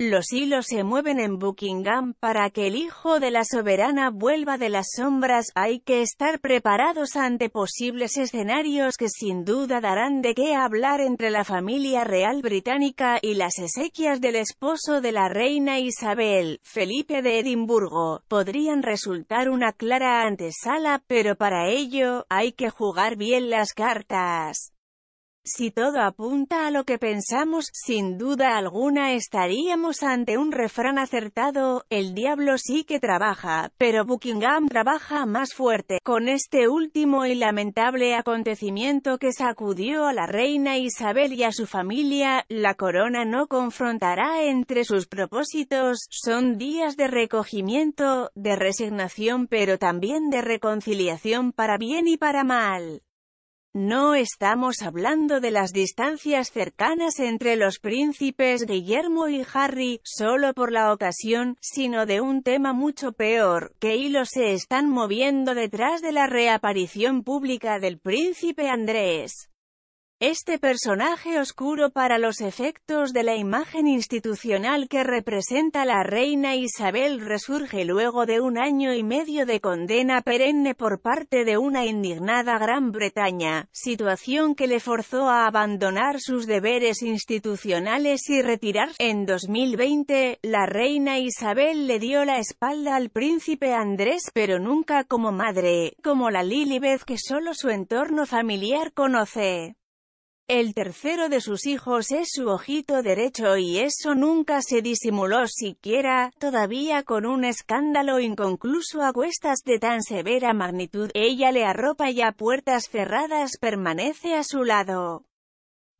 Los hilos se mueven en Buckingham para que el hijo de la soberana vuelva de las sombras, hay que estar preparados ante posibles escenarios que sin duda darán de qué hablar entre la familia real británica y las esequias del esposo de la reina Isabel, Felipe de Edimburgo, podrían resultar una clara antesala, pero para ello, hay que jugar bien las cartas. Si todo apunta a lo que pensamos, sin duda alguna estaríamos ante un refrán acertado, el diablo sí que trabaja, pero Buckingham trabaja más fuerte. Con este último y lamentable acontecimiento que sacudió a la reina Isabel y a su familia, la corona no confrontará entre sus propósitos, son días de recogimiento, de resignación pero también de reconciliación para bien y para mal. No estamos hablando de las distancias cercanas entre los príncipes Guillermo y Harry, solo por la ocasión, sino de un tema mucho peor, que hilos se están moviendo detrás de la reaparición pública del príncipe Andrés. Este personaje oscuro para los efectos de la imagen institucional que representa la reina Isabel resurge luego de un año y medio de condena perenne por parte de una indignada Gran Bretaña, situación que le forzó a abandonar sus deberes institucionales y retirarse. En 2020, la reina Isabel le dio la espalda al príncipe Andrés, pero nunca como madre, como la Lilibeth que solo su entorno familiar conoce. El tercero de sus hijos es su ojito derecho y eso nunca se disimuló siquiera, todavía con un escándalo inconcluso a cuestas de tan severa magnitud, ella le arropa y a puertas cerradas permanece a su lado.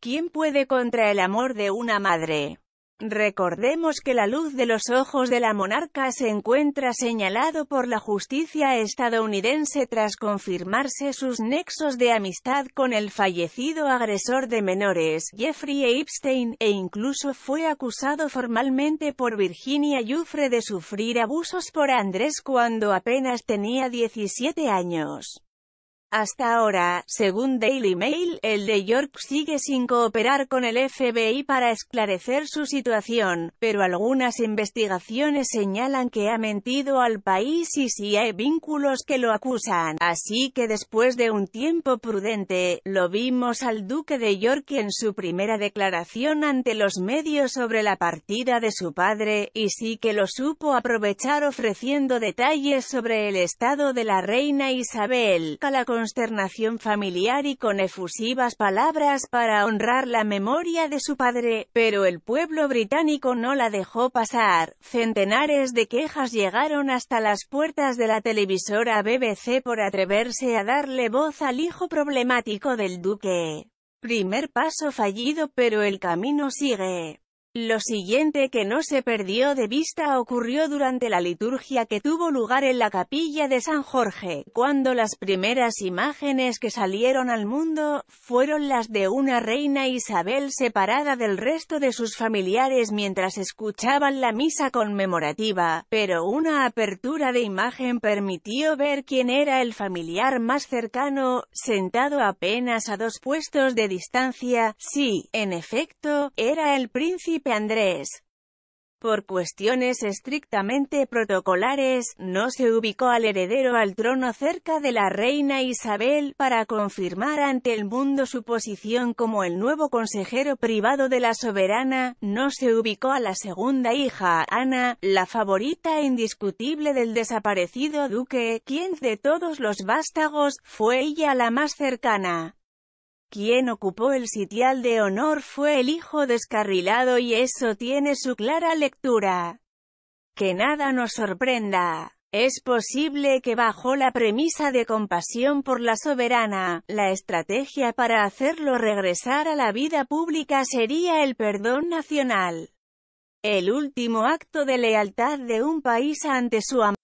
¿Quién puede contra el amor de una madre? Recordemos que la luz de los ojos de la monarca se encuentra señalado por la justicia estadounidense tras confirmarse sus nexos de amistad con el fallecido agresor de menores, Jeffrey Epstein, e incluso fue acusado formalmente por Virginia Yuffre de sufrir abusos por Andrés cuando apenas tenía 17 años. Hasta ahora, según Daily Mail, el de York sigue sin cooperar con el FBI para esclarecer su situación, pero algunas investigaciones señalan que ha mentido al país y si hay vínculos que lo acusan. Así que después de un tiempo prudente, lo vimos al duque de York en su primera declaración ante los medios sobre la partida de su padre, y sí que lo supo aprovechar ofreciendo detalles sobre el estado de la reina Isabel consternación familiar y con efusivas palabras para honrar la memoria de su padre, pero el pueblo británico no la dejó pasar. Centenares de quejas llegaron hasta las puertas de la televisora BBC por atreverse a darle voz al hijo problemático del duque. Primer paso fallido pero el camino sigue. Lo siguiente que no se perdió de vista ocurrió durante la liturgia que tuvo lugar en la capilla de San Jorge, cuando las primeras imágenes que salieron al mundo, fueron las de una reina Isabel separada del resto de sus familiares mientras escuchaban la misa conmemorativa, pero una apertura de imagen permitió ver quién era el familiar más cercano, sentado apenas a dos puestos de distancia, sí, en efecto, era el príncipe Andrés. Por cuestiones estrictamente protocolares, no se ubicó al heredero al trono cerca de la reina Isabel, para confirmar ante el mundo su posición como el nuevo consejero privado de la soberana, no se ubicó a la segunda hija, Ana, la favorita e indiscutible del desaparecido duque, quien de todos los vástagos, fue ella la más cercana. Quien ocupó el sitial de honor fue el hijo descarrilado y eso tiene su clara lectura. Que nada nos sorprenda. Es posible que bajo la premisa de compasión por la soberana, la estrategia para hacerlo regresar a la vida pública sería el perdón nacional. El último acto de lealtad de un país ante su amor.